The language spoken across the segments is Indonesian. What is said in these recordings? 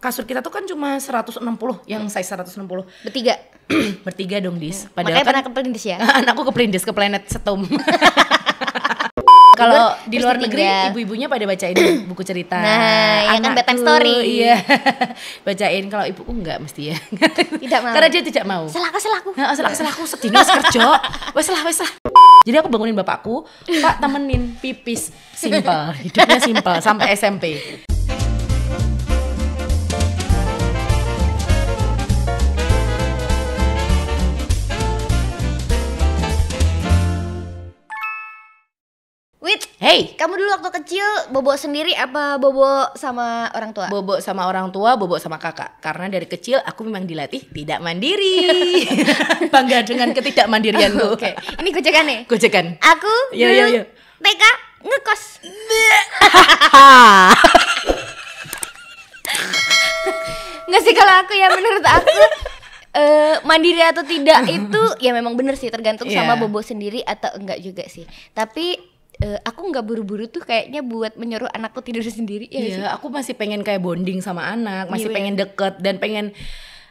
kasur kita tuh kan cuma 160 yang size 160 bertiga bertiga dong dis iya. padahal Makanya kan pernah ke Pelindis ya anakku ke Pelindis ke planet setum kalau di luar negeri ibu-ibunya pada bacain buku cerita nah ya kan bedtime story iya bacain kalau ibuku oh, enggak mesti ya tidak mau karena dia tidak mau selaku selaku nah, selaku selaku sedino kerja wes lah wes lah jadi aku bangunin bapakku pak temenin pipis simple hidupnya simple sampai SMP Hey, kamu dulu waktu kecil bobo sendiri apa bobo sama orang tua? Bobo sama orang tua, bobo sama kakak. Karena dari kecil aku memang dilatih tidak mandiri. Bangga dengan ketidakmandirianku. Oke. Okay. Ini kucekan nih. Kucekan. Aku ya, dulu ya, ya. TK ngekos. Nggak sih kalau aku ya menurut aku uh, mandiri atau tidak itu ya memang bener sih tergantung yeah. sama iya. bobo sendiri atau enggak juga sih. Tapi Uh, aku nggak buru-buru tuh kayaknya buat menyuruh anakku tidur sendiri ya yeah, sih? aku masih pengen kayak bonding sama anak masih yeah, pengen deket dan pengen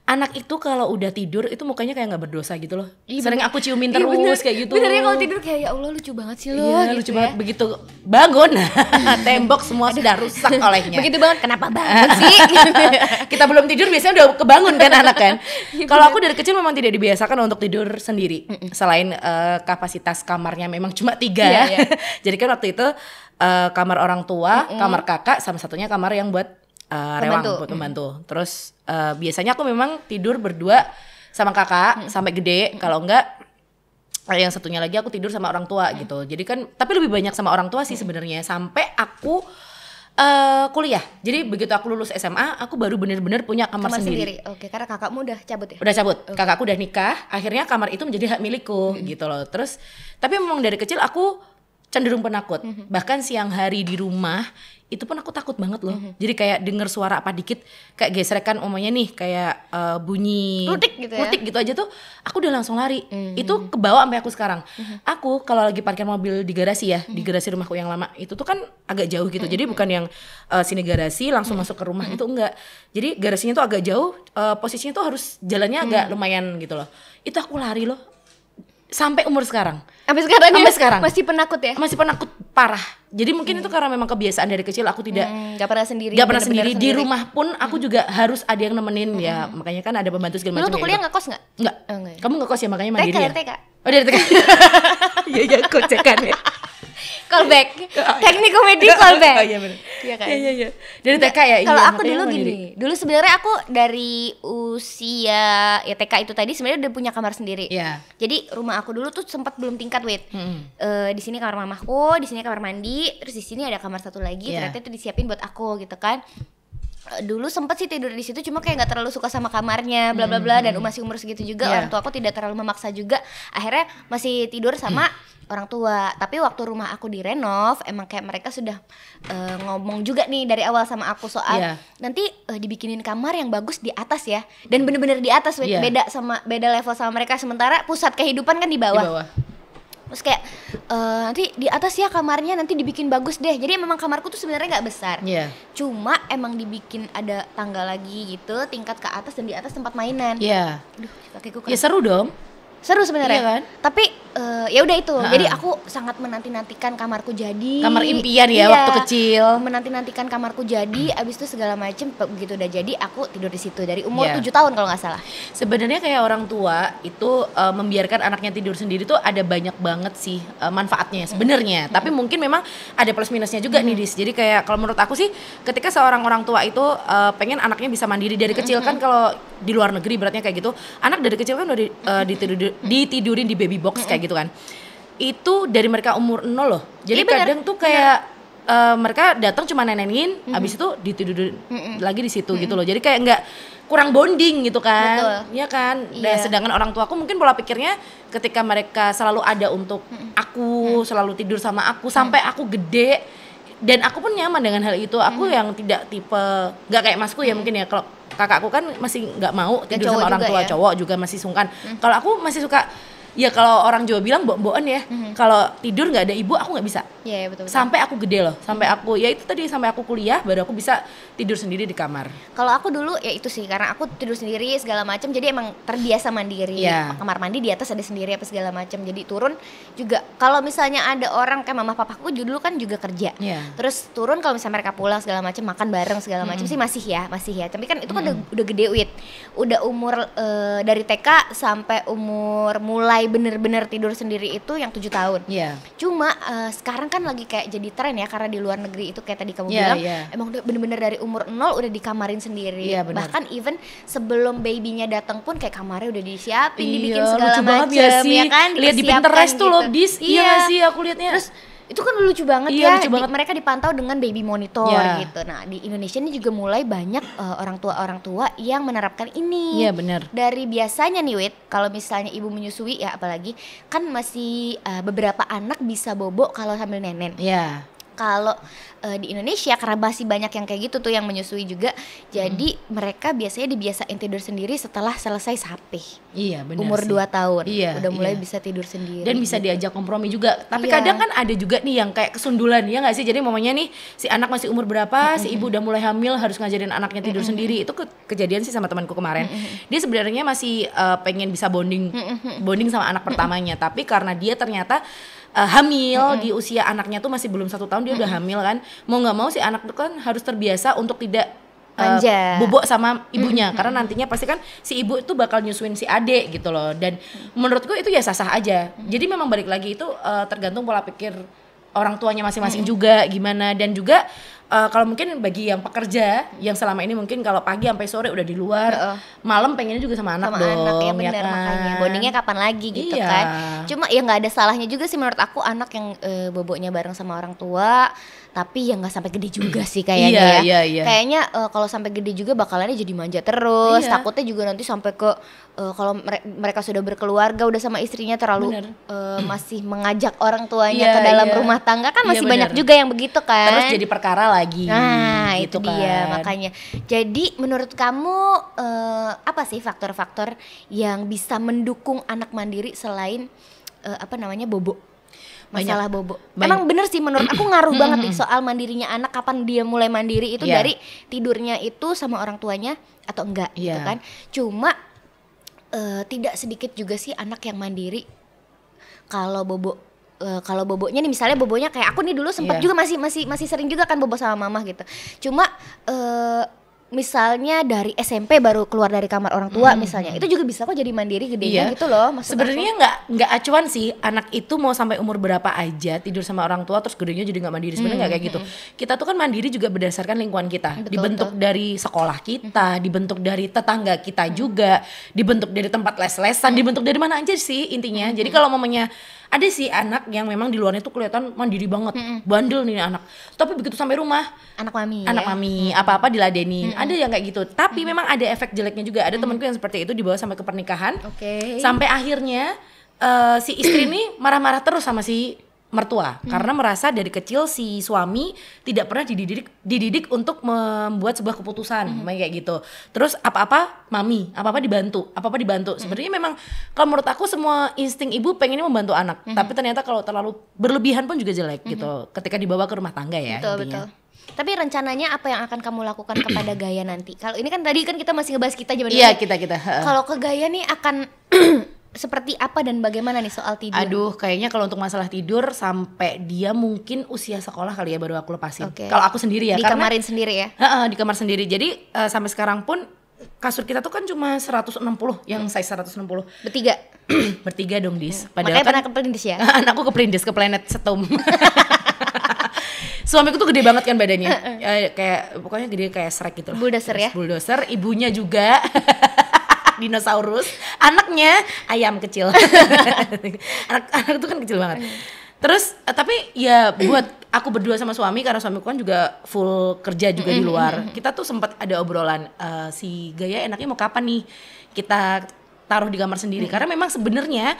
anak itu kalau udah tidur itu mukanya kayak nggak berdosa gitu loh. Iya, Sering aku ciumin terus iya, bener. kayak gitu. Bener ya kalau tidur kayak ya Allah lucu banget sih lo. Iya gitu lucu ya. banget begitu bangun tembok semua sudah rusak olehnya. Begitu banget kenapa bangun sih? Kita belum tidur biasanya udah kebangun kan anak kan. Iya, kalau aku dari kecil memang tidak dibiasakan untuk tidur sendiri. Selain uh, kapasitas kamarnya memang cuma tiga ya. Jadi kan waktu itu uh, kamar orang tua, mm kamar kakak, sama satunya kamar yang buat uh, rewang membantu. buat membantu. Hmm. Terus uh, biasanya aku memang tidur berdua sama kakak hmm. sampai gede. Hmm. Kalau enggak eh, yang satunya lagi aku tidur sama orang tua hmm. gitu. Jadi kan tapi lebih banyak sama orang tua sih hmm. sebenarnya sampai aku Uh, kuliah. Jadi begitu aku lulus SMA, aku baru bener-bener punya kamar, kamar sendiri. sendiri. Oke, karena kakakmu udah cabut ya? Udah cabut. Okay. Kakakku udah nikah. Akhirnya kamar itu menjadi hak milikku hmm. gitu loh. Terus tapi memang dari kecil aku cenderung penakut. Mm -hmm. Bahkan siang hari di rumah itu pun aku takut banget loh. Mm -hmm. Jadi kayak denger suara apa dikit kayak geserkan umumnya nih kayak uh, bunyi rutik gitu ya. Rutik gitu aja tuh aku udah langsung lari. Mm -hmm. Itu ke bawah sampai aku sekarang. Mm -hmm. Aku kalau lagi parkir mobil di garasi ya, mm -hmm. di mhm. garasi rumahku yang lama itu tuh kan agak jauh gitu. Mm -hmm. Jadi bukan yang uh, sini garasi langsung mm -hmm. masuk ke rumah mm -hmm. itu enggak. Jadi garasinya tuh agak jauh, uh, posisinya tuh harus jalannya agak mm -hmm. lumayan gitu loh. Itu aku lari loh sampai umur sekarang. Sampai sekarang Sampai ya? sekarang. Masih penakut ya? Masih penakut parah. Jadi mungkin hmm. itu karena memang kebiasaan dari kecil aku tidak hmm, pernah sendiri. Gak pernah sendiri. sendiri. Di rumah pun aku hmm. juga harus ada yang nemenin ya. hmm. ya. Makanya kan ada pembantu segala macam. Lu tuh ya. kuliah kos enggak? Enggak. Oh, enggak. Ya. Kamu ngekos ya makanya mandiri. TK, ya? TK. Oh, dari TK. Iya, iya, kocekan ya callback oh, iya. teknik komedi callback oh, iya benar iya kan iya iya, iya. dari TK ya iya, kalau aku dulu gini gini dulu sebenarnya aku dari usia ya TK itu tadi sebenarnya udah punya kamar sendiri yeah. jadi rumah aku dulu tuh sempat belum tingkat wait hmm. uh, eh, di sini kamar mamahku di sini kamar mandi terus di sini ada kamar satu lagi yeah. ternyata itu disiapin buat aku gitu kan Eh, dulu sempat sih tidur di situ cuma kayak nggak terlalu suka sama kamarnya bla bla bla dan hmm. masih umur segitu juga yeah. orang tua aku tidak terlalu memaksa juga akhirnya masih tidur sama hmm. orang tua tapi waktu rumah aku direnov emang kayak mereka sudah uh, ngomong juga nih dari awal sama aku soal yeah. nanti uh, dibikinin kamar yang bagus di atas ya dan bener-bener di atas yeah. beda sama beda level sama mereka sementara pusat kehidupan kan di bawah, di bawah terus kayak e, nanti di atas ya kamarnya nanti dibikin bagus deh jadi memang kamarku tuh sebenarnya nggak besar yeah. cuma emang dibikin ada tangga lagi gitu tingkat ke atas dan di atas tempat mainan yeah. Aduh, kakiku kan. ya seru dong seru sebenarnya iya kan? tapi uh, ya udah itu nah, jadi aku sangat menanti nantikan kamarku jadi kamar impian ya iya, waktu kecil menanti nantikan kamarku jadi abis itu segala macem begitu udah jadi aku tidur di situ dari umur yeah. tahun kalau nggak salah sebenarnya kayak orang tua itu uh, membiarkan anaknya tidur sendiri tuh ada banyak banget sih uh, manfaatnya sebenarnya -hmm. tapi mungkin memang ada plus minusnya juga -hmm. nih dis jadi kayak kalau menurut aku sih ketika seorang orang tua itu uh, pengen anaknya bisa mandiri dari kecil -hmm. kan kalau di luar negeri beratnya kayak gitu anak dari kecil kan udah di, uh, ditidur ditidur, ditidurin di baby box kayak gitu kan itu dari mereka umur nol loh jadi ya kadang tuh kayak ya. Uh, mereka datang cuma nenengin, mm -hmm. abis itu ditidurin mm -hmm. lagi di situ mm -hmm. gitu loh. Jadi kayak nggak kurang bonding gitu kan, Betul. Iya kan. Dan nah, iya. sedangkan orang tua aku mungkin pola pikirnya ketika mereka selalu ada untuk mm -hmm. aku, mm -hmm. selalu tidur sama aku sampai mm -hmm. aku gede, dan aku pun nyaman dengan hal itu aku hmm. yang tidak tipe nggak kayak masku ya hmm. mungkin ya kalau kakakku kan masih nggak mau tidur sama orang tua ya? cowok juga masih sungkan hmm. kalau aku masih suka ya kalau orang Jawa bilang bo boon ya mm-hmm. kalau tidur nggak ada ibu aku nggak bisa yeah, iya, betul, betul. sampai aku gede loh sampai mm-hmm. aku ya itu tadi sampai aku kuliah baru aku bisa tidur sendiri di kamar kalau aku dulu ya itu sih karena aku tidur sendiri segala macam jadi emang terbiasa mandiri yeah. kamar mandi di atas ada sendiri apa segala macam jadi turun juga kalau misalnya ada orang kayak mama papaku dulu kan juga kerja yeah. terus turun kalau misalnya mereka pulang segala macam makan bareng segala macam mm-hmm. sih masih ya masih ya tapi kan itu kan mm-hmm. udah, udah gede wit udah umur uh, dari TK sampai umur mulai bener-bener tidur sendiri itu yang tujuh tahun. Iya. Yeah. Cuma uh, sekarang kan lagi kayak jadi tren ya karena di luar negeri itu kayak tadi kamu yeah, bilang yeah. emang udah bener-bener dari umur nol udah dikamarin sendiri. Yeah, bener. Bahkan even sebelum babynya datang pun kayak kamarnya udah disiapin, yeah, dibikin iya, segala ya macam ya, sih. ya kan. Lihat di Pinterest gitu. tuh loh bis. Gitu. Iya, iya sih aku liatnya. Terus itu kan lucu banget iya, ya lucu banget. Di, mereka dipantau dengan baby monitor yeah. gitu nah di Indonesia ini juga mulai banyak uh, orang tua orang tua yang menerapkan ini iya yeah, benar dari biasanya nih wait kalau misalnya ibu menyusui ya apalagi kan masih uh, beberapa anak bisa bobok kalau sambil nenen iya yeah kalau uh, di Indonesia karena masih banyak yang kayak gitu tuh yang menyusui juga jadi hmm. mereka biasanya dibiasain tidur sendiri setelah selesai sapi iya benar umur sih. 2 tahun iya, udah mulai iya. bisa tidur sendiri dan bisa gitu. diajak kompromi juga tapi iya. kadang kan ada juga nih yang kayak kesundulan ya nggak sih jadi mamanya nih si anak masih umur berapa mm -hmm. si ibu udah mulai hamil harus ngajarin anaknya tidur mm -hmm. sendiri itu ke kejadian sih sama temanku kemarin mm -hmm. dia sebenarnya masih uh, pengen bisa bonding mm -hmm. bonding sama anak pertamanya mm -hmm. tapi karena dia ternyata uh, hamil mm -hmm. di usia anaknya tuh masih belum satu tahun dia mm -hmm. udah hamil kan mau nggak mau si anak tuh kan harus terbiasa untuk tidak Uh, bubuk sama ibunya mm -hmm. karena nantinya pasti kan si ibu itu bakal nyusuin si adik gitu loh dan menurut menurutku itu ya sah-sah aja. Mm -hmm. Jadi memang balik lagi itu uh, tergantung pola pikir orang tuanya masing-masing mm -hmm. juga gimana dan juga uh, kalau mungkin bagi yang pekerja yang selama ini mungkin kalau pagi sampai sore udah di luar uh -uh. malam pengennya juga sama anak sama dong anak, iya ya, bener, ya kan makanya bondingnya kapan lagi gitu iya. kan cuma ya nggak ada salahnya juga sih menurut aku anak yang uh, boboknya bareng sama orang tua tapi ya nggak sampai gede juga sih kayaknya iya, ya iya, iya. kayaknya uh, kalau sampai gede juga bakalannya jadi manja terus iya. takutnya juga nanti sampai ke uh, kalau mereka sudah berkeluarga udah sama istrinya terlalu uh, masih mengajak orang tuanya iya, ke dalam iya. rumah tangga kan iya, masih iya, banyak juga yang begitu kan terus jadi perkara lah lagi. Nah, gitu itu kan. dia makanya. Jadi menurut kamu uh, apa sih faktor-faktor yang bisa mendukung anak mandiri selain uh, apa namanya bobo? masalah banyak, bobo. Banyak. Emang bener sih menurut aku ngaruh banget nih soal mandirinya anak kapan dia mulai mandiri itu yeah. dari tidurnya itu sama orang tuanya atau enggak yeah. gitu iya. kan. Cuma uh, tidak sedikit juga sih anak yang mandiri kalau bobo uh, kalau bobonya nih misalnya bobonya kayak aku nih dulu sempat yeah. juga masih masih masih sering juga kan bobo sama mama gitu cuma uh, misalnya dari SMP baru keluar dari kamar orang tua hmm. misalnya itu juga bisa kok jadi mandiri gede iya. gitu loh sebenarnya nggak nggak acuan sih anak itu mau sampai umur berapa aja tidur sama orang tua terus gedenya jadi nggak mandiri sebenarnya hmm. kayak gitu hmm, hmm, hmm. kita tuh kan mandiri juga berdasarkan lingkungan kita betul, dibentuk betul. dari sekolah kita dibentuk dari tetangga kita juga dibentuk dari tempat les-lesan dibentuk dari mana aja sih intinya jadi kalau mamanya ada sih anak yang memang di luarnya tuh kelihatan mandiri banget mm hmm bandel nih anak tapi begitu sampai rumah anak mami ya. anak ya? mami apa-apa diladeni mm hmm ada yang kayak gitu tapi mm hmm memang ada efek jeleknya juga ada mm hmm temanku yang seperti itu dibawa sampai ke pernikahan okay. sampai akhirnya uh, si istri ini marah-marah terus sama si mertua hmm. karena merasa dari kecil si suami tidak pernah dididik dididik untuk membuat sebuah keputusan hmm. kayak gitu terus apa-apa mami apa-apa dibantu apa-apa dibantu hmm. sebenarnya memang kalau menurut aku semua insting ibu pengennya membantu anak hmm. tapi ternyata kalau terlalu berlebihan pun juga jelek hmm. gitu ketika dibawa ke rumah tangga ya betul, intinya betul. Tapi rencananya apa yang akan kamu lakukan kepada Gaya nanti? Kalau ini kan tadi kan kita masih ngebahas kita zaman Iya, kita kita. Kalau ke Gaya nih akan eh, seperti apa dan bagaimana nih soal tidur? Aduh, kayaknya kalau untuk masalah tidur sampai dia mungkin usia sekolah kali ya baru aku lepasin. Okay. Kalau aku sendiri ya, di karena, kamarin sendiri ya? Uh, uh, di kamar sendiri. Jadi uh, sampai sekarang pun kasur kita tuh kan cuma 160 yang size 160 bertiga bertiga dong dis hmm. padahal Makanya kan, ke Prindis ya anakku ke Prindis ke planet setum suamiku tuh gede banget kan badannya uh, kayak pokoknya gede kayak serak gitu lah bulldozer ya bulldozer ibunya juga dinosaurus, anaknya ayam kecil. anak anak itu kan kecil banget. Iya. Terus eh, tapi ya buat aku berdua sama suami karena suamiku kan juga full kerja juga di luar. Kita tuh sempat ada obrolan uh, si Gaya enaknya mau kapan nih kita taruh di kamar sendiri karena memang sebenarnya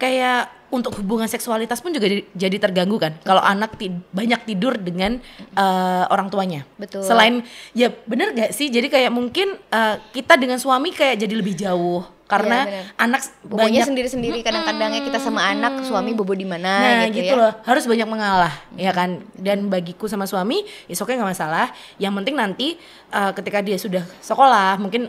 kayak untuk hubungan seksualitas pun juga jadi terganggu kan kalau anak ti banyak tidur dengan uh, orang tuanya. Betul. Selain ya bener gak sih? Jadi kayak mungkin uh, kita dengan suami kayak jadi lebih jauh karena ya, anak banyak sendiri-sendiri kadang-kadangnya kita sama anak suami bobo di mana nah, gitu, ya. gitu ya. loh harus banyak mengalah hmm. ya kan dan bagiku sama suami ya nggak masalah yang penting nanti uh, ketika dia sudah sekolah mungkin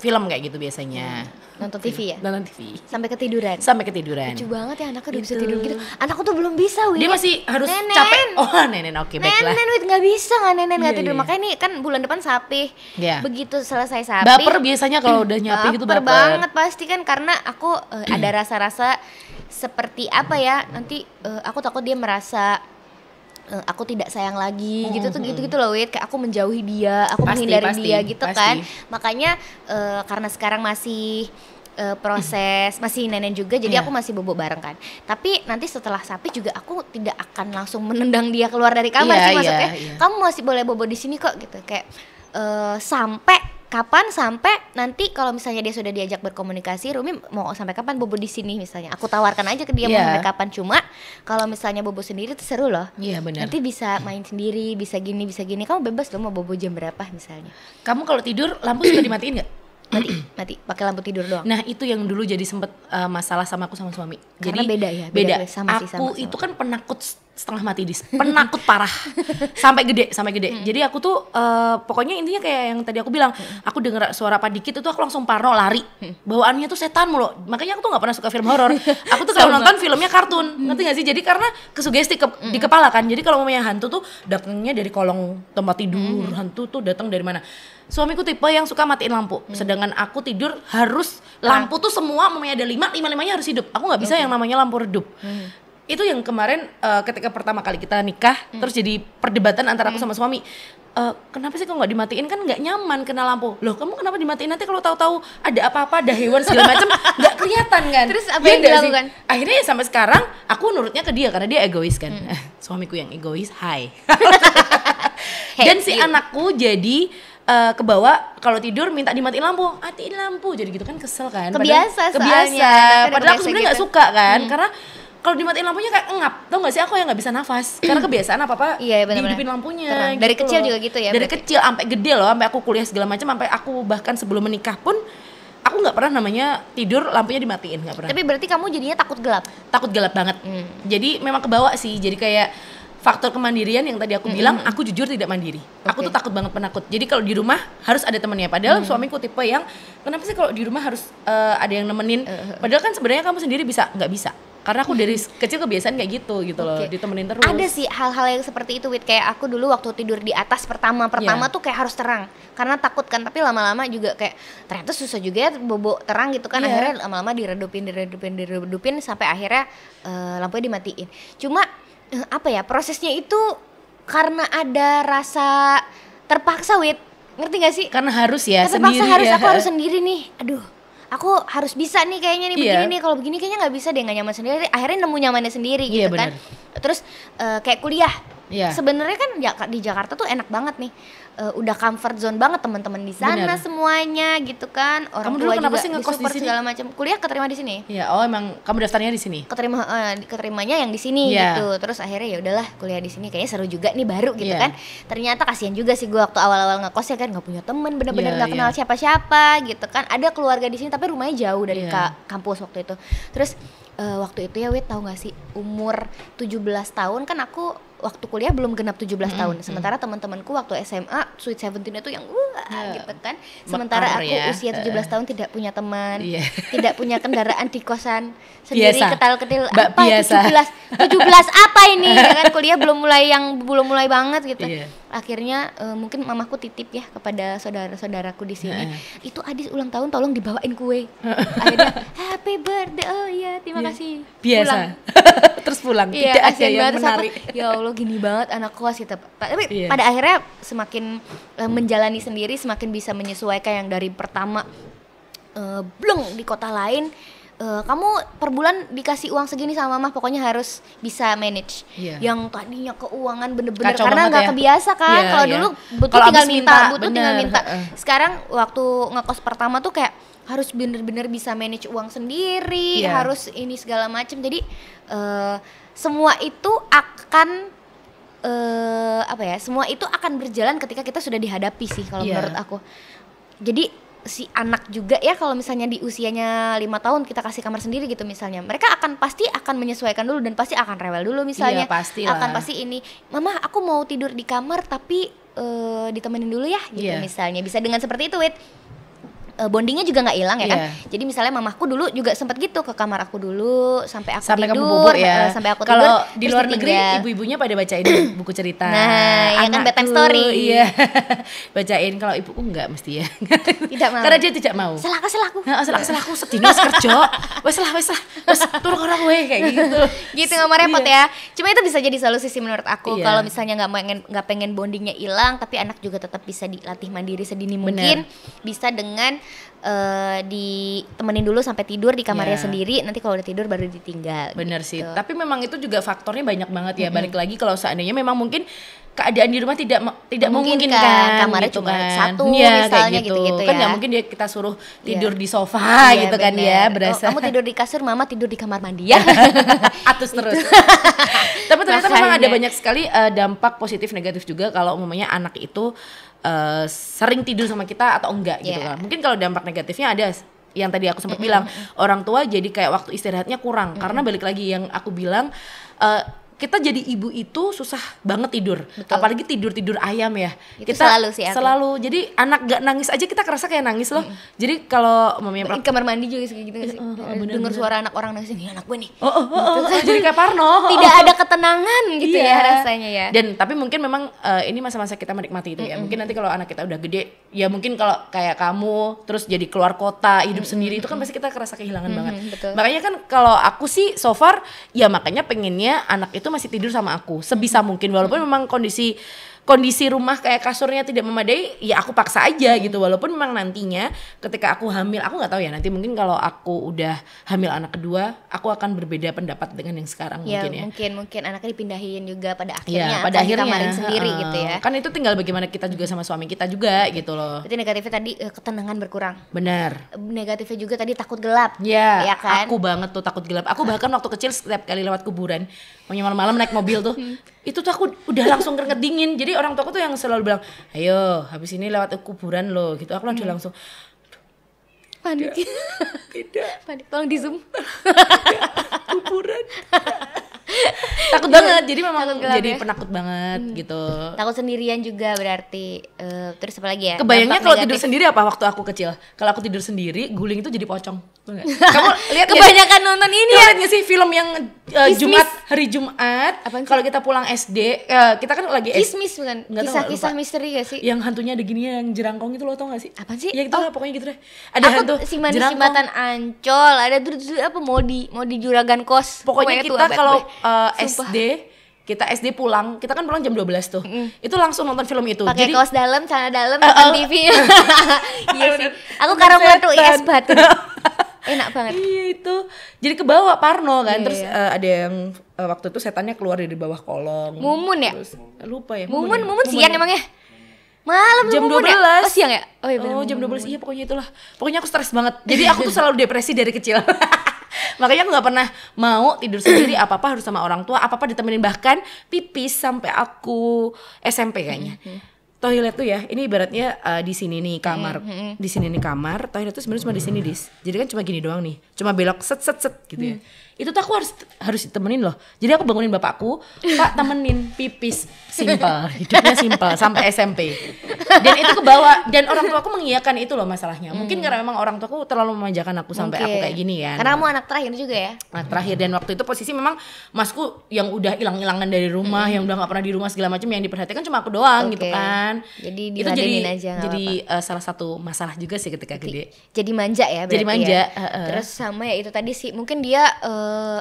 film kayak gitu biasanya. Hmm. Nonton TV ya? Nonton TV. Sampai ketiduran. Sampai ketiduran. Lucu banget ya anaknya udah bisa gitu. tidur gitu. Anakku tuh belum bisa, Win. Dia masih harus nenen. capek. Oh, nenen. Oke, okay, baiklah. Nenen, Win nggak bisa nggak nenen nggak yeah, tidur. Yeah. Iya. Makanya ini kan bulan depan sapi. Yeah. Iya. Begitu selesai sapi. Baper biasanya kalau udah nyapi gitu baper. banget pasti kan karena aku uh, ada rasa-rasa seperti apa ya? Nanti uh, aku takut dia merasa Eh, aku tidak sayang lagi hmm, gitu tuh gitu gitu loh wait kayak aku menjauhi dia aku pasti, menghindari pasti, dia gitu pasti. kan makanya uh, karena sekarang masih uh, proses masih nenen juga jadi yeah. aku masih bobo bareng kan tapi nanti setelah sapi juga aku tidak akan langsung menendang dia keluar dari kamar yeah, sih iya, maksudnya yeah. kamu masih boleh bobo di sini kok gitu kayak uh, sampai kapan sampai nanti kalau misalnya dia sudah diajak berkomunikasi Rumi mau sampai kapan Bobo di sini misalnya aku tawarkan aja ke dia yeah. mau iya. sampai kapan cuma kalau misalnya Bobo sendiri itu seru loh iya yeah, benar nanti bisa main sendiri bisa gini bisa gini kamu bebas loh mau Bobo jam berapa misalnya kamu kalau tidur lampu sudah dimatiin nggak mati mati pakai lampu tidur doang nah itu yang dulu jadi sempet uh, masalah sama aku sama suami Karena jadi beda ya beda, beda. Sama aku sih, sama, sama. itu kan penakut setengah mati dis penakut parah sampai gede sampai gede hmm. jadi aku tuh uh, pokoknya intinya kayak yang tadi aku bilang hmm. aku dengar suara apa dikit itu aku langsung parno lari hmm. bawaannya tuh setan mulu makanya aku tuh nggak pernah suka film horor aku tuh kalau nonton filmnya kartun hmm. ngerti gak sih jadi karena kesugesti ke, hmm. di kepala kan jadi kalau mau mamanya hantu tuh datangnya dari kolong tempat tidur hmm. hantu tuh datang dari mana suamiku tipe yang suka matiin lampu hmm. sedangkan aku tidur harus lampu tuh semua mau ada lima lima limanya harus hidup aku nggak bisa okay. yang namanya lampu redup hmm itu yang kemarin uh, ketika pertama kali kita nikah hmm. terus jadi perdebatan antara hmm. aku sama suami uh, kenapa sih kok nggak dimatiin kan nggak nyaman kena lampu loh kamu kenapa dimatiin nanti kalau tahu-tahu ada apa-apa ada hewan segala macam nggak kelihatan kan terus apa ya yang dilakukan sih? akhirnya ya sampai sekarang aku nurutnya ke dia karena dia egois kan hmm. Eh, suamiku yang egois hai dan si you. Iya. anakku jadi uh, ke bawah kalau tidur minta dimatiin lampu matiin lampu jadi gitu kan kesel kan kebiasa padahal, kebiasa padahal aku sebenarnya nggak gitu. suka kan hmm. karena kalau dimatiin lampunya kayak ngap tau gak sih aku yang nggak bisa nafas karena kebiasaan apa apa iya, dihidupin lampunya gitu dari kecil loh. juga gitu ya dari berarti. kecil sampai gede loh sampai aku kuliah segala macam sampai aku bahkan sebelum menikah pun aku nggak pernah namanya tidur lampunya dimatiin nggak pernah tapi berarti kamu jadinya takut gelap takut gelap banget hmm. jadi memang kebawa sih jadi kayak faktor kemandirian yang tadi aku mm -hmm. bilang aku jujur tidak mandiri okay. aku tuh takut banget penakut jadi kalau di rumah harus ada temennya padahal mm. suamiku tipe yang kenapa sih kalau di rumah harus uh, ada yang nemenin uh eh, -huh. Eh, padahal kan sebenarnya kamu sendiri bisa nggak bisa karena aku dari hmm. kecil kebiasaan kayak gitu gitu okay. loh ditemenin terus ada sih hal-hal yang seperti itu Wit kayak aku dulu waktu tidur di atas pertama pertama yeah. tuh kayak harus terang karena takut kan tapi lama-lama juga kayak ternyata susah juga ya bobo terang gitu kan yeah. akhirnya lama-lama diredupin diredupin diredupin sampai akhirnya uh, lampunya dimatiin cuma uh, apa ya prosesnya itu karena ada rasa terpaksa Wit ngerti gak sih karena harus ya terpaksa sendiri harus ya. aku harus sendiri nih aduh aku harus bisa nih kayaknya nih yeah. begini iya. nih kalau begini kayaknya nggak bisa deh nggak nyaman sendiri akhirnya nemu nyamannya sendiri iya, gitu yeah, kan terus uh, kayak kuliah yeah. sebenarnya kan ya, di Jakarta tuh enak banget nih uh, udah comfort zone banget teman-teman di sana Bener. semuanya gitu kan orang kamu dulu tua kenapa juga sih ngekos di sini? segala macam kuliah keterima di sini ya oh emang kamu daftarnya di sini. keterima uh, keterimanya yang di sini iya. gitu terus akhirnya ya udahlah kuliah di sini kayaknya seru juga nih baru gitu iya. kan ternyata kasihan juga sih gua waktu awal-awal ngekos ya kan nggak punya temen bener-bener Iya, nggak kenal iya. siapa-siapa gitu kan ada keluarga di sini tapi rumahnya jauh dari kampus waktu itu terus uh, waktu itu ya wait tahu nggak sih umur 17 tahun kan aku waktu kuliah belum genap 17 mm tahun. Sementara teman-temanku waktu SMA Sweet Seventeen itu yang wah yeah. gitu kan. Sementara aku ya. usia 17 uh. tahun tidak punya teman, yeah. tidak punya kendaraan di kosan sendiri ketal-ketil apa biasa. 17 17 apa ini ya kan kuliah belum mulai yang belum mulai banget gitu. Yeah. Akhirnya uh, mungkin mamaku titip ya kepada saudara-saudaraku di sini. Yeah. Itu Adis ulang tahun tolong dibawain kue. Akhirnya happy birthday. Oh iya, terima yeah. kasih. Biasa. Pulang. Terus pulang. Iya, tidak ada yang menarik. Ya Allah gini banget anak kelas gitu tapi yeah. pada akhirnya semakin uh, menjalani sendiri semakin bisa menyesuaikan yang dari pertama uh, bleng di kota lain uh, kamu per bulan dikasih uang segini sama mama pokoknya harus bisa manage yeah. yang tadinya keuangan bener-bener karena nggak ya. kebiasa kan yeah, kalau yeah. dulu butuh kalo tinggal minta, minta butuh tinggal minta sekarang waktu ngekos pertama tuh kayak harus bener-bener bisa manage uang sendiri yeah. harus ini segala macem jadi uh, semua itu akan uh, apa ya semua itu akan berjalan ketika kita sudah dihadapi sih kalau yeah. menurut aku jadi si anak juga ya kalau misalnya di usianya lima tahun kita kasih kamar sendiri gitu misalnya mereka akan pasti akan menyesuaikan dulu dan pasti akan rewel dulu misalnya iya, akan pasti ini mama aku mau tidur di kamar tapi uh, ditemenin dulu ya gitu yeah. misalnya bisa dengan seperti itu wait Eh, bondingnya juga nggak hilang ya yeah. kan iya. jadi misalnya mamaku dulu juga sempat gitu ke kamar aku dulu sampai aku sampai tidur bubuk, ya. Uh, sampai aku Kalo tidur kalau di luar negeri ibu-ibunya pada bacain buku cerita nah Anak iya kan bedtime story iya bacain kalau ibuku oh, enggak mesti ya tidak mau karena dia tidak mau selaku selaku nah, selaku selaku sedino kerja wes lah wes lah wes turun orang weh kayak gitu gitu nggak iya. mau repot iya. ya cuma itu bisa jadi solusi sih menurut aku iya. kalau misalnya nggak pengen nggak pengen bondingnya hilang tapi anak juga tetap bisa dilatih mandiri sedini mungkin Bener. bisa dengan uh, ditemenin dulu sampai tidur di kamarnya yeah. sendiri nanti kalau udah tidur baru ditinggal bener gitu. sih tapi memang itu juga faktornya banyak banget ya mm -hmm. balik lagi kalau seandainya memang mungkin keadaan di rumah tidak tidak mungkin kan kamarnya gitu cuma kan. satu ya, misalnya gitu. gitu gitu kan ya. nggak ya. mungkin dia kita suruh iya. tidur yeah. di sofa yeah, gitu bener. kan ya berasa oh, kamu tidur di kasur mama tidur di kamar mandi ya atus terus gitu. tapi ternyata memang ada banyak sekali uh, dampak positif negatif juga kalau umumnya anak itu uh, sering tidur sama kita atau enggak gitu yeah. gitu kan. Mungkin kalau dampak negatifnya ada yang tadi aku sempat mm -hmm. bilang orang tua jadi kayak waktu istirahatnya kurang mm -hmm. karena balik lagi yang aku bilang uh, kita jadi ibu itu susah banget tidur Betul. apalagi tidur tidur ayam ya itu kita selalu sih aku. selalu jadi anak gak nangis aja kita kerasa kayak nangis loh hmm. jadi kalau mami di kamar mandi juga kayak gitu gak sih uh, uh, dengar suara anak orang nangis ini anak gue nih oh, oh, oh, gitu. oh, oh, jadi kayak parno tidak ada ketenangan gitu yeah. ya iya. rasanya ya dan tapi mungkin memang uh, ini masa-masa kita menikmati itu mm -hmm. ya mungkin nanti kalau anak kita udah gede ya mungkin kalau kayak kamu terus jadi keluar kota hidup mm -hmm. sendiri itu kan pasti kita kerasa kehilangan mm -hmm, banget betul. makanya kan kalau aku sih so far ya makanya pengennya anak itu masih tidur sama aku sebisa mungkin walaupun memang kondisi kondisi rumah kayak kasurnya tidak memadai ya aku paksa aja gitu walaupun memang nantinya ketika aku hamil aku nggak tahu ya nanti mungkin kalau aku udah hamil anak kedua aku akan berbeda pendapat dengan yang sekarang ya, mungkin ya mungkin mungkin anaknya dipindahin juga pada iya, akhirnya ya, pada akhirnya kamarin sendiri uh, gitu ya kan itu tinggal bagaimana kita juga sama suami kita juga hmm. gitu loh itu negatifnya tadi eh, ketenangan berkurang benar negatifnya juga tadi takut gelap ya, ya kan aku banget tuh takut gelap aku bahkan waktu kecil setiap kali lewat kuburan malam-malam naik mobil tuh itu tuh aku udah langsung keringet dingin jadi orang aku tuh yang selalu bilang ayo habis ini lewat kuburan loh gitu aku langsung hmm. langsung panik tidak, tidak. panik tolong di zoom kuburan takut iya, banget jadi memang takut jadi ya? penakut banget hmm. gitu takut sendirian juga berarti uh, terus apa lagi ya kebayangnya kalau tidur sendiri apa waktu aku kecil kalau aku tidur sendiri guling itu jadi pocong kamu lihat kebanyakan nonton ini ya lihat sih film yang uh, Jumat hari Jumat kalau kita pulang SD uh, eh, kita kan lagi Kismis bukan kisah-kisah misteri gak sih yang hantunya ada gini yang jerangkong itu lo tau gak sih apa sih ya gitu oh. lah pokoknya gitu deh ada aku hantu si jerangkong Ancol ada tuh apa Modi Modi juragan kos pokoknya, pokoknya kita kalau uh, uh, eh, SD kita SD pulang, kita kan pulang jam 12 tuh. Mm. Itu langsung nonton film itu. Jadi kaos dalam, celana dalam, nonton uh, uh, TV. iya, iya sih. Aku karo batu IS batu. Enak banget. Iya itu. Jadi ke bawah Parno kan. Yeah, Terus Uh, ada yang uh, waktu itu setannya keluar dari bawah kolong. Mumun ya? Terus, lupa ya. Mumun, Mumun, ya? Mumun siang Mumun. emangnya? Malam jam ya? dua belas. Ya? Oh siang ya? Oh iya benar. Oh jam dua belas. Iya pokoknya itulah. Pokoknya aku stres banget. Jadi aku tuh selalu depresi dari kecil. makanya aku nggak pernah mau tidur sendiri apa apa harus sama orang tua apa apa ditemenin bahkan pipis sampai aku SMP kayaknya mhm. Toilet tuh ya, ini ibaratnya uh, di sini nih kamar, mhm, mhm. di sini nih kamar. Toilet tuh sebenarnya cuma di sini dis. Jadi kan cuma gini doang nih, cuma belok set set set gitu ya itu tuh aku harus harus temenin loh jadi aku bangunin bapakku pak temenin pipis simpel hidupnya simpel sampai SMP dan itu kebawa dan orang tua aku mengiyakan itu loh masalahnya mungkin hmm. karena memang orang tua aku terlalu memanjakan aku sampai okay. aku kayak gini ya karena kamu anak terakhir juga ya anak terakhir dan waktu itu posisi memang masku yang udah hilang-hilangan dari rumah hmm. yang udah gak pernah di rumah segala macam yang diperhatikan cuma aku doang okay. gitu kan jadi itu jadi aja, jadi uh, salah satu masalah juga sih ketika gede jadi manja ya berarti jadi manja ya. uh, uh. terus sama ya itu tadi sih mungkin dia uh, uh,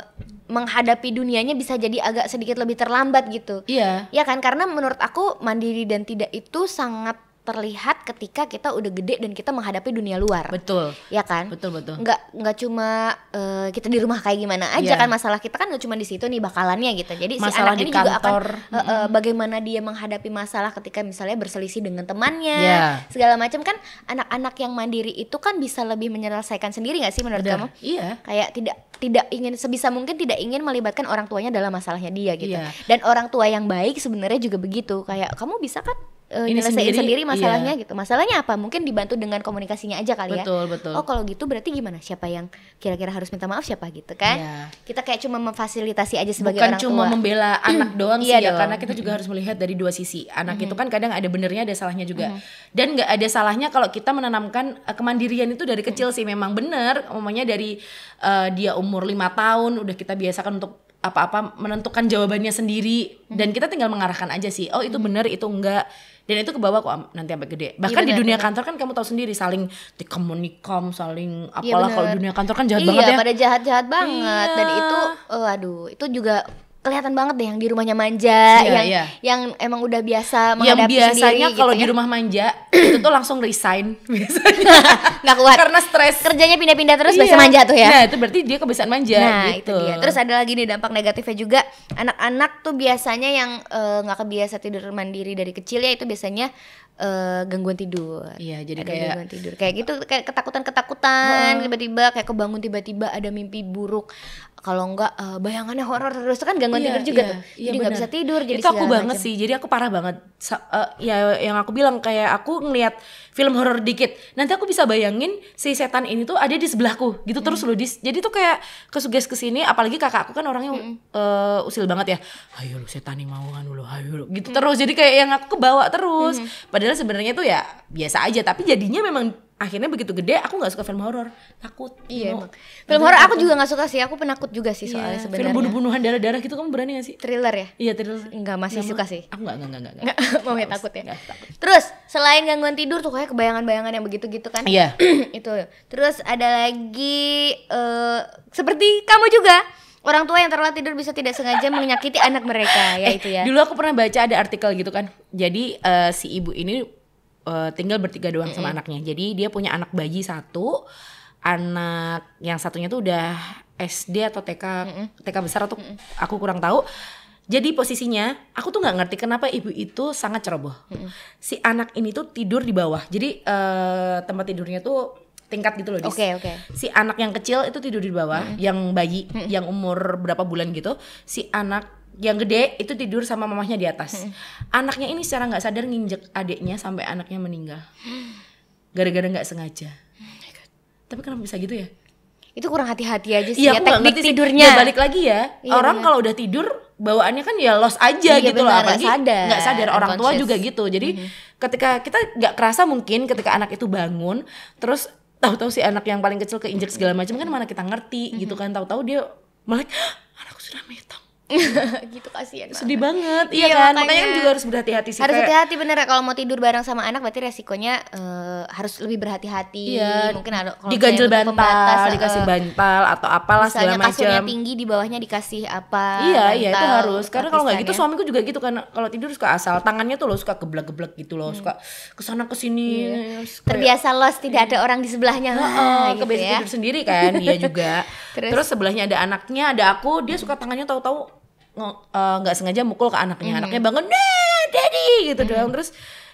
menghadapi dunianya bisa jadi agak sedikit lebih terlambat gitu. Iya. Yeah. Ya kan karena menurut aku mandiri dan tidak itu sangat terlihat ketika kita udah gede dan kita menghadapi dunia luar. Betul. Ya kan? Betul betul. Nggak nggak cuma uh, kita di rumah kayak gimana aja yeah. kan masalah kita kan nggak cuma di situ nih bakalannya gitu. Jadi masalah si anak ini kantor. juga akan uh, uh, bagaimana dia menghadapi masalah ketika misalnya berselisih dengan temannya yeah. segala macam kan anak-anak yang mandiri itu kan bisa lebih menyelesaikan sendiri nggak sih menurut Udah. kamu? Iya. Yeah. Kayak tidak tidak ingin sebisa mungkin tidak ingin melibatkan orang tuanya dalam masalahnya dia gitu. Yeah. Dan orang tua yang baik sebenarnya juga begitu. Kayak kamu bisa kan uh, ini sendiri, sendiri iya. masalahnya iya. gitu. Masalahnya apa? Mungkin dibantu dengan komunikasinya aja kali ya. Betul, betul. Oh, kalau gitu berarti gimana? Siapa yang kira-kira harus minta maaf siapa gitu kan? Iya. Kita kayak cuma memfasilitasi aja sebagai Bukan orang cuma membela anak doang iya sih iya ya, karena kita juga harus melihat dari dua sisi. Anak itu kan kadang ada benernya ada salahnya juga. Dan nggak ada salahnya kalau kita menanamkan eh, kemandirian itu dari kecil sih memang bener. Umumnya dari uh, dia umur lima tahun udah kita biasakan untuk apa-apa menentukan jawabannya sendiri dan kita tinggal mengarahkan aja sih. Oh, itu bener, itu enggak dan itu ke bawah kok nanti sampai gede iya, bahkan ya, bener, di dunia bener. kantor kan kamu tahu sendiri saling dikomunikom saling iya, apalah ya, kalau dunia kantor kan jahat iya, banget ya pada jahat jahat banget iya. dan itu oh, aduh itu juga kelihatan banget deh yang di rumahnya manja, yeah, yang yeah. yang emang udah biasa menghadapi yang biasanya gitu kalau di ya. rumah manja itu tuh langsung resign biasanya nggak kuat karena stres kerjanya pindah-pindah terus yeah. biasa manja tuh ya. Nah itu berarti dia kebiasaan manja. Nah gitu. itu dia. Terus ada lagi nih dampak negatifnya juga anak-anak tuh biasanya yang eh, nggak uh, kebiasa tidur mandiri dari kecil ya itu biasanya uh, gangguan tidur. Iya, jadi ada kayak gangguan tidur. Kayak gitu kayak ketakutan-ketakutan, tiba-tiba kayak kebangun tiba-tiba ada mimpi buruk. Kalau enggak uh, bayangannya horor terus kan gangguan iya, tidur juga iya, tuh. Iya, jadi nggak bisa tidur jadi Itu aku banget macam. sih. Jadi aku parah banget. Sa uh, ya yang aku bilang kayak aku ngelihat film horor dikit, nanti aku bisa bayangin si setan ini tuh ada di sebelahku gitu hmm. terus loh. Dis. Jadi tuh kayak kesuges ke sini apalagi kakakku kan orangnya hmm. uh, usil banget ya. Ayo lu setan nih mau kan dulu, ayo lu. Gitu hmm. terus. Jadi kayak yang aku kebawa terus. Hmm. Padahal padahal sebenarnya tuh ya biasa aja tapi jadinya memang akhirnya begitu gede aku nggak suka film horor takut iya emang film horor aku juga nggak suka sih aku penakut juga sih iya, soalnya yeah. sebenarnya film bunuh-bunuhan darah-darah gitu kamu berani gak sih thriller ya iya thriller nggak masih gak suka sih aku nggak nggak nggak nggak mau ya takut ya takut. terus selain gangguan tidur tuh kayak kebayangan-bayangan yang begitu gitu kan iya yeah. itu terus ada lagi uh, seperti kamu juga orang tua yang terlalu tidur bisa tidak sengaja menyakiti anak mereka ya eh, itu ya. Dulu aku pernah baca ada artikel gitu kan. Jadi uh, si ibu ini uh, tinggal bertiga doang mm -hmm. sama anaknya. Jadi dia punya anak bayi satu, anak yang satunya tuh udah SD atau TK mm -hmm. TK besar atau mm -hmm. aku kurang tahu. Jadi posisinya aku tuh nggak ngerti kenapa ibu itu sangat ceroboh. Mm -hmm. Si anak ini tuh tidur di bawah. Jadi uh, tempat tidurnya tuh tingkat gitu loh. Oke okay, Okay. Si anak yang kecil itu tidur di bawah, -hmm. yang bayi, -hmm. yang umur berapa bulan gitu, si anak yang gede itu tidur sama mamahnya di atas. -hmm. Anaknya ini secara nggak sadar nginjek adiknya sampai anaknya meninggal. Gara-gara nggak sengaja. Oh Tapi kenapa bisa gitu ya? Itu kurang hati-hati aja sih. Iya, ya, ya, teknik tidurnya. Ya, balik lagi ya. Iya, orang kalau udah tidur bawaannya kan ya los aja iya, gitu benar, loh apalagi nggak sadar, gak sadar orang tua juga gitu jadi mm -hmm. ketika kita nggak kerasa mungkin ketika anak itu bangun terus tahu-tahu si anak yang paling kecil keinjek segala macam kan mana kita ngerti mm -hmm. gitu kan tahu-tahu dia malah anakku sudah metong gitu kasihan sedih banget iya, iya, kan makanya, kan juga harus berhati-hati sih harus hati-hati bener ya kalau mau tidur bareng sama anak berarti resikonya uh, harus lebih berhati-hati iya, mungkin ada kalau diganjel bantal pembatas, eh, dikasih bantal atau apalah segala macam kasurnya tinggi di bawahnya dikasih apa iya iya itu harus karena kalau nggak gitu suamiku juga gitu kan kalau tidur suka asal tangannya tuh lo suka geblek-geblek gitu loh hmm. suka kesana kesini iya. terbiasa los tidak iya. ada orang di sebelahnya oh, oh, gitu kebiasaan ya. tidur sendiri kan dia juga terus, terus sebelahnya ada anaknya ada aku dia suka tangannya tahu-tahu Eh, nggak uh, sengaja mukul ke anaknya hmm anaknya bangun nah daddy gitu hmm doang terus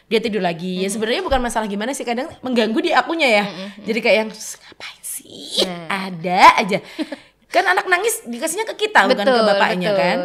dia tidur lagi ya, hmm ya sebenarnya bukan masalah gimana sih kadang mengganggu di akunya ya hmm, hmm, hmm. jadi kayak yang ngapain sih hmm ada aja kan anak nangis dikasihnya ke kita betul, bukan ke bapaknya betul. kan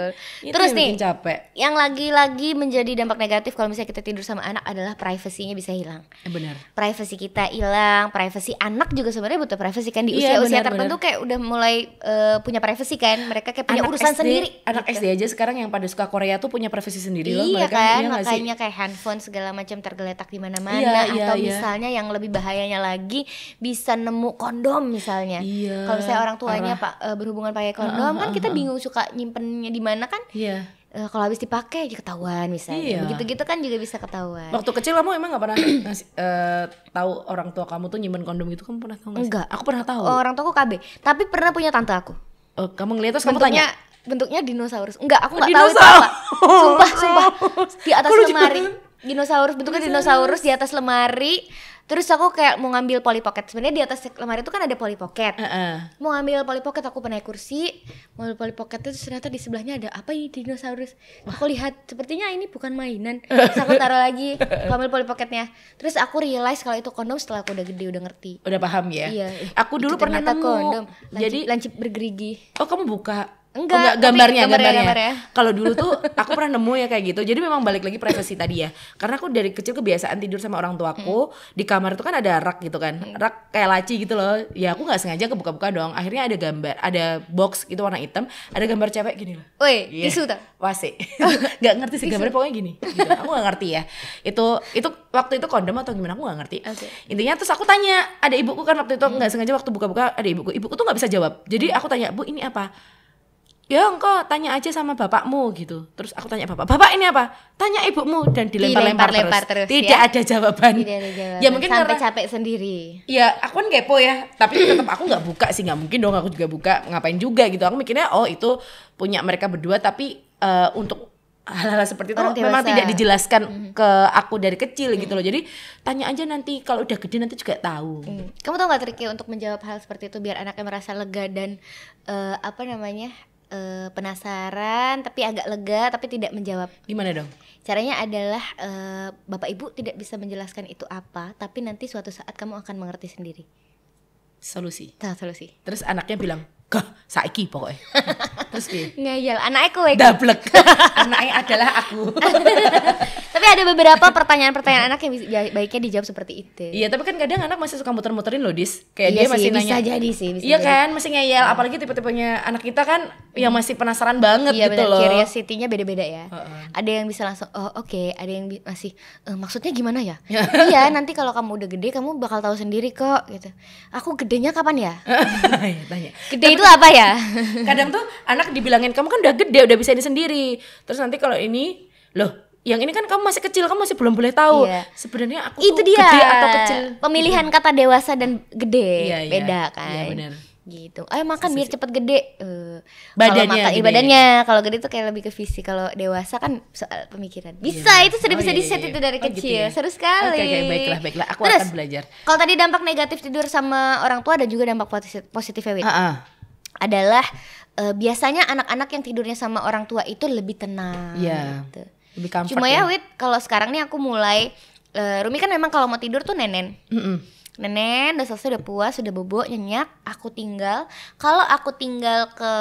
itu terus nih capek yang lagi-lagi menjadi dampak negatif kalau misalnya kita tidur sama anak adalah privasinya bisa hilang eh, benar privasi kita hilang privasi anak juga sebenarnya butuh privasi kan di iya, usia-usia ya, usia tertentu bener. kayak udah mulai uh, punya privasi kan mereka kayak punya anak urusan SD, sendiri anak gitu. SD aja sekarang yang pada suka Korea tuh punya privasi sendiri iya, loh mereka kan, iya makanya kayak handphone segala macam tergeletak di mana-mana iya, iya atau iya, misalnya iya. yang lebih bahayanya lagi bisa nemu kondom misalnya iya, kalau saya orang tuanya tuanya pak uh, berhubungan pakai kondom uh, uh, uh, kan kita bingung suka nyimpennya di mana kan iya yeah. Uh, kalau habis dipakai jadi ketahuan misalnya yeah. begitu-gitu kan juga bisa ketahuan waktu kecil kamu emang gak pernah ngasih, uh, tahu orang tua kamu tuh nyimpen kondom gitu kamu pernah tahu gak enggak aku pernah tahu orang tua aku KB tapi pernah punya tante aku uh, kamu ngeliat terus Bentuknya, kamu tanya bentuknya dinosaurus. Enggak, aku nggak tahu itu apa. Sumpah, sumpah. Di atas lemari. Dinosaurus bentuknya dinosaurus di atas lemari terus aku kayak mau ngambil poli Pocket sebenarnya di atas lemari itu kan ada poli Pocket uh -uh. mau ngambil poli Pocket aku pernah kursi mau poli Pocket itu ternyata di sebelahnya ada apa ini dinosaurus Wah. aku lihat sepertinya ini bukan mainan terus aku taruh lagi aku ambil poli Pocketnya terus aku realize kalau itu kondom setelah aku udah gede udah ngerti udah paham ya iya aku dulu pernah nemu kondom Lanci, jadi lancip bergerigi oh kamu buka Enggak, oh, Enggak gambarnya, gambarnya, gambarnya. gambarnya. Kalau dulu tuh aku pernah nemu ya kayak gitu. Jadi memang balik lagi privasi tadi ya. Karena aku dari kecil kebiasaan tidur sama orang tuaku hmm. di kamar tuh kan ada rak gitu kan. Hmm. Rak kayak laci gitu loh. Ya aku nggak sengaja kebuka-buka dong. Akhirnya ada gambar, ada box gitu warna hitam, ada gambar cewek gini loh. Woi, yeah. tisu tuh. Wasi. gak ngerti sih gambarnya pokoknya gini. Gitu. Aku gak ngerti ya. Itu itu waktu itu kondom atau gimana aku gak ngerti. Okay. Intinya terus aku tanya, ada ibuku kan waktu itu hmm. nggak hmm. sengaja waktu buka-buka ada ibuku. Ibuku tuh nggak bisa jawab. Jadi hmm. aku tanya, "Bu, ini apa?" ya engkau tanya aja sama bapakmu gitu terus aku tanya bapak bapak ini apa tanya ibumu dan dilempar-lempar lempar terus. terus tidak ya? ada jawaban tidak ada jawaban ya mungkin sampai karena, capek sendiri ya aku kan kepo ya tapi tetap aku nggak buka sih nggak mungkin dong aku juga buka ngapain juga gitu aku mikirnya oh itu punya mereka berdua tapi uh, untuk hal-hal seperti itu memang tidak dijelaskan mm -hmm. ke aku dari kecil mm -hmm. gitu loh mm-hmm. jadi tanya aja nanti kalau udah gede nanti juga tahu mm. kamu tau gak triknya untuk menjawab hal seperti itu biar anaknya merasa lega dan uh, apa namanya uh, penasaran tapi agak lega tapi tidak menjawab. Gimana dong? Caranya adalah uh, Bapak Ibu tidak bisa menjelaskan itu apa, tapi nanti suatu saat kamu akan mengerti sendiri. Solusi. Nah, solusi. Terus anaknya bilang, kah saiki pokoknya." Terus kayak Ngeyel, anaknya kowe. Dablek. anaknya adalah aku. tapi ada beberapa pertanyaan-pertanyaan anak yang ya, baiknya dijawab seperti itu iya tapi kan kadang anak masih suka muter-muterin loh dis kayak iya dia sih, masih bisa nanya jadi sih bisa iya jadi. kan masih ngeyel nah. apalagi tipe-tipenya anak kita kan yang masih penasaran banget iya, gitu loh iya city nya beda-beda ya uh -uh. ada yang bisa langsung oh oke okay. ada yang masih e, maksudnya gimana ya iya nanti kalau kamu udah gede kamu bakal tahu sendiri kok gitu aku gedenya kapan ya iya, tanya gede tapi, itu apa ya kadang tuh anak dibilangin kamu kan udah gede udah bisa ini sendiri terus nanti kalau ini loh yang ini kan kamu masih kecil, kamu masih belum boleh tahu iya. sebenarnya aku itu tuh dia. gede atau kecil. Pemilihan gitu. kata dewasa dan gede iya, iya. beda iya, kan. Iya bener. Gitu. Ayo makan Sisi. biar cepet gede. Uh, badannya. Kalau badannya, kalau gede tuh kayak lebih ke fisik Kalau dewasa kan soal pemikiran. Iya. Bisa iya. itu sudah oh, bisa iya, di iya, itu dari oh, gitu kecil. Gitu ya? Seru sekali. okay, okay, baiklah, baiklah. Aku Terus, akan belajar. Kalau tadi dampak negatif tidur sama orang tua dan juga dampak positif positifnya. Uh -uh. Adalah eh, biasanya anak-anak yang tidurnya sama orang tua itu lebih tenang. Yeah. Gitu lebih comfort cuma ya, ya. wit kalau sekarang nih aku mulai uh, Rumi kan memang kalau mau tidur tuh nenen mm-hmm. nenen udah selesai udah puas udah bobo nyenyak aku tinggal kalau aku tinggal ke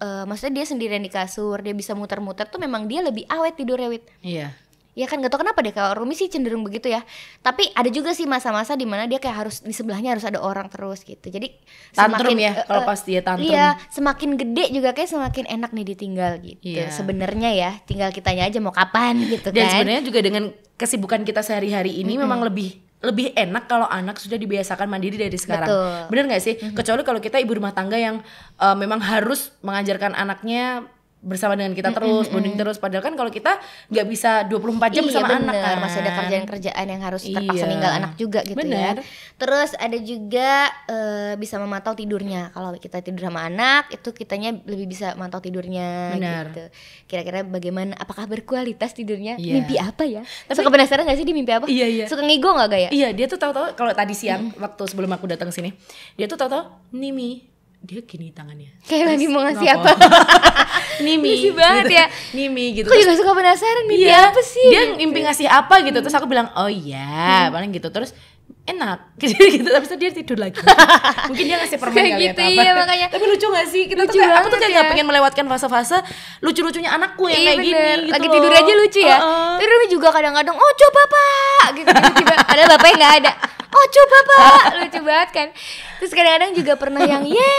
uh, maksudnya dia sendirian di kasur dia bisa muter-muter tuh memang dia lebih awet tidur ya wit iya yeah Iya kan gak tau kenapa deh kalau Rumi sih cenderung begitu ya tapi ada juga sih masa-masa dimana dia kayak harus di sebelahnya harus ada orang terus gitu jadi tantrum semakin, ya uh, kalau eh, pas dia tantrum iya semakin gede juga kayak semakin enak nih ditinggal gitu yeah. sebenarnya ya tinggal kitanya aja mau kapan gitu dan kan dan sebenarnya juga dengan kesibukan kita sehari-hari ini mm -hmm. memang lebih lebih enak kalau anak sudah dibiasakan mandiri dari sekarang. Betul. Bener nggak sih? Mm -hmm. Kecuali kalau kita ibu rumah tangga yang uh, memang harus mengajarkan anaknya bersama dengan kita terus, mm -hmm. bonding terus. Padahal kan kalau kita nggak bisa 24 jam iya, sama bener. anak kan. Masih ada kerjaan-kerjaan yang harus iya. meninggal ninggal anak juga gitu bener. ya. Terus ada juga uh, bisa memantau tidurnya. Kalau kita tidur sama anak itu kitanya lebih bisa memantau tidurnya bener. gitu. Kira-kira bagaimana apakah berkualitas tidurnya? Yeah. Mimpi apa ya? Tapi, Suka penasaran gak sih dia mimpi apa? Iya, iya. Suka ngigo nggak gaya? Iya, dia tuh tahu-tahu kalau tadi siang waktu sebelum aku datang sini, dia tuh tahu-tahu Nimi dia gini tangannya kayak lagi mau ngasih apa Nimi sih banget gitu. ya Nimi gitu aku juga suka penasaran Nimi iya, apa sih dia mimpi gitu. ngasih apa gitu Terus aku bilang oh ya hmm. paling gitu Terus enak gitu tapi gitu. dia tidur lagi mungkin dia ngasih permen kayak ya, gitu ya iya makanya tapi lucu gak sih kita lucu tuh kayak, aku tuh kayak ya. gak pengen melewatkan fase-fase lucu-lucunya anakku yang iya, kayak gini gitu lagi tidur aja lucu ya uh -uh. tapi juga kadang-kadang oh coba pak gitu, gitu tiba-tiba ada bapaknya nggak ada oh coba pak lucu banget kan terus kadang-kadang juga pernah yang ye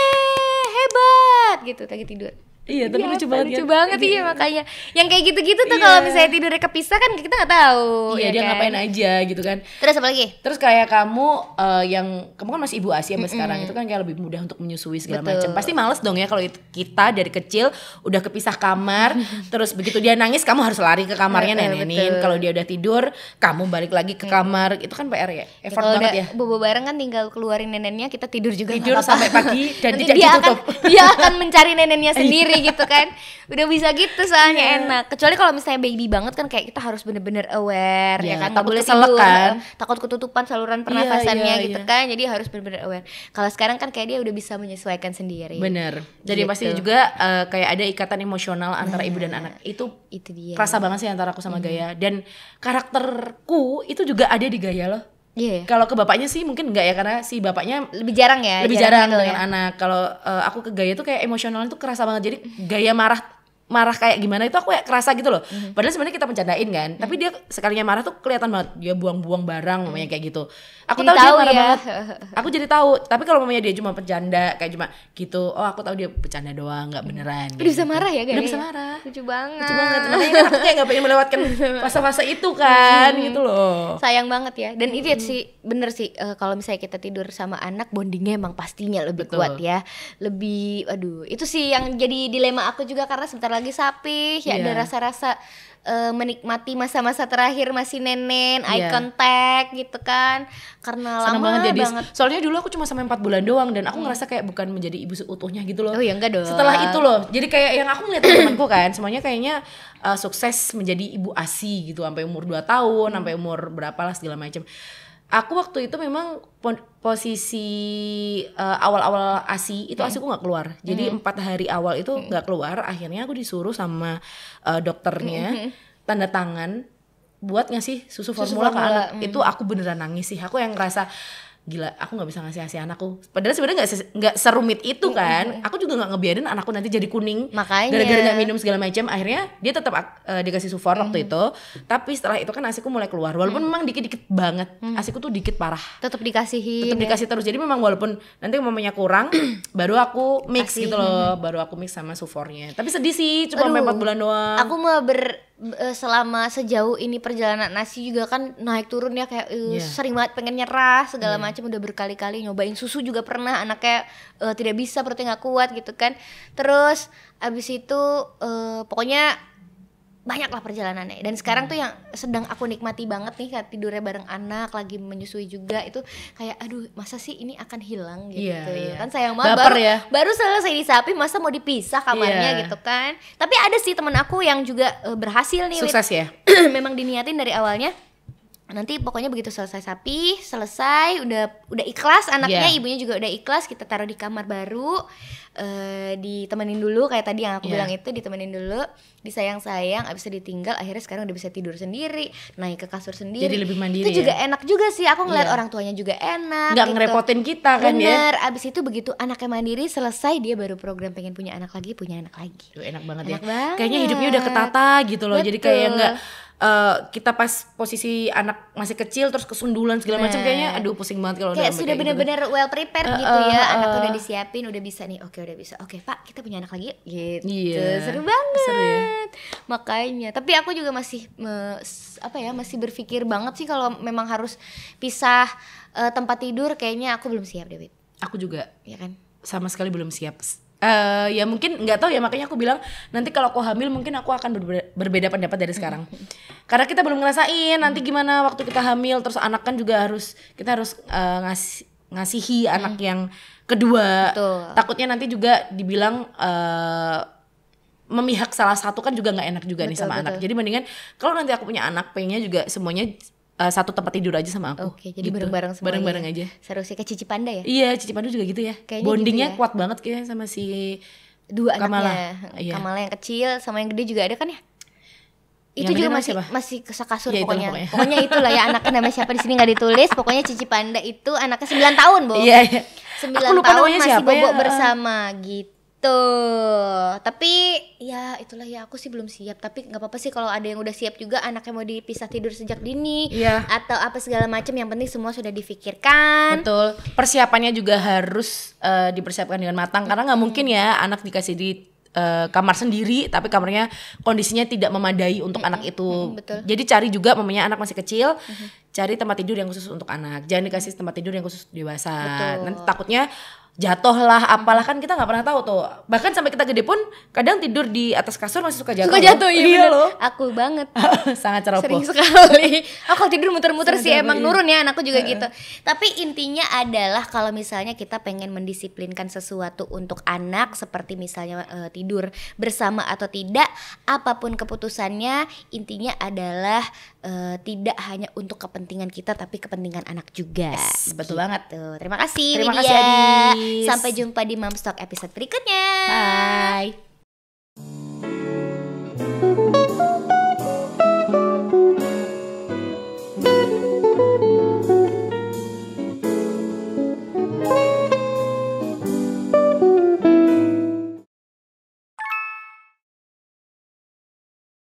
hebat gitu lagi tidur Iya, tapi iya, lucu banget lucu ya. banget iya, iya, makanya. Yang kayak gitu-gitu tuh iya. kalau misalnya tidurnya kepisah kan kita nggak tahu. Iya, ya dia kan? ngapain aja gitu kan. Terus apa lagi? Terus kayak kamu eh, yang kamu kan masih ibu asi sampai sekarang itu kan kayak lebih mudah untuk menyusui segala macam. Pasti males dong ya kalau kita dari kecil udah kepisah kamar, terus begitu dia nangis kamu harus lari ke kamarnya nenek nenenin. Kalau dia udah tidur, kamu balik lagi ke kamar. Itu kan PR ya, ya. Effort ya, banget ya. Bobo bareng kan tinggal keluarin neneknya, kita tidur juga. Tidur sampai pagi dan tidak ditutup. dia akan mencari neneknya sendiri sendiri gitu kan udah bisa gitu soalnya yeah. enak kecuali kalau misalnya baby banget kan kayak kita harus bener-bener aware yeah. ya iya, kan takut boleh tidur kan? takut ketutupan saluran iya, pernafasannya yeah, gitu iya. kan jadi harus bener-bener aware kalau sekarang kan kayak dia udah bisa menyesuaikan sendiri bener jadi gitu. pasti juga uh, kayak ada ikatan emosional antara nah, ibu dan nah, anak itu itu dia kerasa banget sih antara aku sama -hmm. Gaya dan karakterku itu juga ada di Gaya loh Iya. Yeah. Kalau ke bapaknya sih mungkin enggak ya karena si bapaknya lebih jarang ya. Lebih jarang, jarang gitu dengan ya. anak. Kalau uh, aku ke gaya tuh kayak emosionalnya tuh kerasa banget. Jadi mm-hmm. gaya marah marah kayak gimana itu aku kayak kerasa gitu loh. hmm Padahal sebenarnya kita bercandain kan, hmm tapi mhm. dia sekalinya marah tuh kelihatan banget dia buang-buang barang mm-hmm. kayak gitu. Aku jadi tahu, dia marah ya. banget. Aku jadi tahu. Tapi kalau mamanya dia cuma bercanda kayak cuma gitu, oh aku tahu dia bercanda doang, nggak mhm. beneran. Udah gitu. bisa marah ya guys. Udah ya? bisa marah. Lucu banget. Lucu banget. Makanya kan aku kayak gak pengen melewatkan fase-fase itu kan hmm gitu loh. Sayang banget ya. Dan itu ya mhm. sih bener sih uh, kalau misalnya kita tidur sama anak bondingnya emang pastinya lebih Betul. kuat ya. Lebih aduh, itu sih yang jadi dilema aku juga karena sebentar lagi sapi ya yeah. ada iya. rasa-rasa uh, menikmati masa-masa terakhir masih nenen, yeah. eye contact gitu kan. Karena Senang lama banget, jadi, banget. Soalnya dulu aku cuma sampai 4 bulan doang dan aku hmm. ngerasa kayak bukan menjadi ibu seutuhnya gitu loh. Oh ya enggak dong. Setelah itu loh. Jadi kayak yang aku ngeliat temanku kan, semuanya kayaknya uh, sukses menjadi ibu ASI gitu sampai umur 2 tahun, hmm. sampai umur berapa lah segala macam aku waktu itu memang posisi uh, awal-awal asi itu hmm. asi aku nggak keluar jadi mm-hmm. empat hmm. hari awal itu mm-hmm. nggak hmm. keluar akhirnya aku disuruh sama uh, dokternya hmm. tanda tangan buat ngasih susu formula, susu formula. ke anak hmm. itu aku beneran nangis sih aku yang ngerasa gila aku nggak bisa ngasih ngasih anakku padahal sebenarnya nggak serumit itu kan aku juga nggak ngebiarin anakku nanti jadi kuning makanya gara-gara nggak minum segala macam akhirnya dia tetap uh, dikasih sufor waktu mm. itu tapi setelah itu kan asiku mulai keluar walaupun mm. memang dikit-dikit banget mm. asiku tuh dikit parah tetap dikasihin tetap ya. dikasih terus jadi memang walaupun nanti mamanya kurang baru aku mix Kasihin. gitu loh baru aku mix sama sufornya tapi sedih sih cuma empat bulan doang aku mau ber Eh, selama sejauh ini perjalanan nasi juga kan naik turun ya kayak yeah. Iya. sering banget pengen nyerah segala yeah. macam udah berkali-kali nyobain susu juga pernah anaknya uh, tidak bisa perutnya nggak kuat gitu kan terus abis itu uh, pokoknya banyaklah lah perjalanannya dan sekarang tuh hmm. yang sedang aku nikmati banget nih kayak tidurnya bareng anak lagi menyusui juga itu kayak aduh masa sih ini akan hilang gitu yeah, yeah. kan sayang banget baru ya. baru selesai disapi masa mau dipisah kamarnya yeah. gitu kan tapi ada sih teman aku yang juga uh, berhasil nih sukses ya memang diniatin dari awalnya nanti pokoknya begitu selesai sapi selesai udah udah ikhlas anaknya yeah. ibunya juga udah ikhlas kita taruh di kamar baru uh, ditemenin dulu kayak tadi yang aku yeah. bilang itu ditemenin dulu disayang-sayang abis itu ditinggal akhirnya sekarang udah bisa tidur sendiri naik ke kasur sendiri jadi lebih mandiri itu ya? juga enak juga sih aku ngeliat yeah. orang tuanya juga enak nggak gitu. ngerepotin kita kan ya? bener ya? abis itu begitu anaknya mandiri selesai dia baru program pengen punya anak lagi punya anak lagi Duh, enak banget ya. enak ya banget. kayaknya hidupnya udah ketata gitu loh Betul. jadi kayak nggak uh, kita pas posisi anak masih kecil terus kesundulan segala macam nah. kayaknya aduh pusing banget kalau kayak sudah benar-benar gitu. well prepared uh, gitu ya uh, anak udah disiapin udah bisa nih oke udah bisa oke pak kita punya anak lagi gitu yeah. seru banget seru ya? makanya tapi aku juga masih me, apa ya masih berpikir banget sih kalau memang harus pisah uh, tempat tidur kayaknya aku belum siap David aku juga ya kan sama sekali belum siap uh, ya mungkin nggak tahu ya makanya aku bilang nanti kalau aku hamil mungkin aku akan berbe berbeda pendapat dari sekarang karena kita belum ngerasain nanti gimana waktu kita hamil terus anak kan juga harus kita harus uh, ngasih ngasihi hmm. anak yang kedua Betul. takutnya nanti juga dibilang uh, memihak salah satu kan juga nggak enak juga betul, nih sama betul. anak jadi mendingan kalau nanti aku punya anak pengennya juga semuanya uh, satu tempat tidur aja sama aku. Oke, okay, jadi bareng-bareng gitu. Bareng-bareng ya? aja. Seru sih ke Cici Panda ya? Iya, Cici Panda juga gitu ya. Kayaknya gitu Bondingnya gitu ya. kuat banget kayaknya sama si dua Kamala. anaknya. Kamala yang kecil sama yang gede juga ada kan ya? Itu yang juga masih siapa? masih kesak ya, pokoknya. pokoknya. Pokoknya itulah ya anaknya namanya siapa di sini nggak ditulis. Pokoknya Cici Panda itu anaknya 9 tahun, Bu. Iya, iya. 9 tahun masih ya. bobok ya? bersama gitu Tuh, gitu. tapi ya itulah ya aku sih belum siap. Tapi nggak apa-apa sih kalau ada yang udah siap juga anaknya mau dipisah tidur sejak dini yeah. atau apa segala macam. Yang penting semua sudah difikirkan. Betul. Persiapannya juga harus uh, dipersiapkan dengan matang karena nggak mungkin ya anak dikasih di Uh, kamar sendiri tapi kamarnya kondisinya tidak memadai untuk mm -hmm. anak itu. Mm -hmm, Jadi cari juga mamanya anak masih kecil, mm -hmm. cari tempat tidur yang khusus untuk anak. Jangan dikasih tempat tidur yang khusus dewasa. Betul. Nanti takutnya jatuh lah apalah kan kita nggak pernah tahu tuh bahkan sampai kita gede pun kadang tidur di atas kasur masih suka jatuh suka jatuh iya, iya loh aku banget sangat ceroboh sering sekali oh, aku tidur muter-muter sih ceroboh, emang iya. nurun ya anakku juga gitu tapi intinya adalah kalau misalnya kita pengen mendisiplinkan sesuatu untuk anak seperti misalnya uh, tidur bersama atau tidak apapun keputusannya intinya adalah uh, tidak hanya untuk kepentingan kita tapi kepentingan anak juga yes, betul gitu. banget tuh terima kasih terima Widya. kasih Adi Sampai jumpa di Mamstock episode berikutnya. Bye.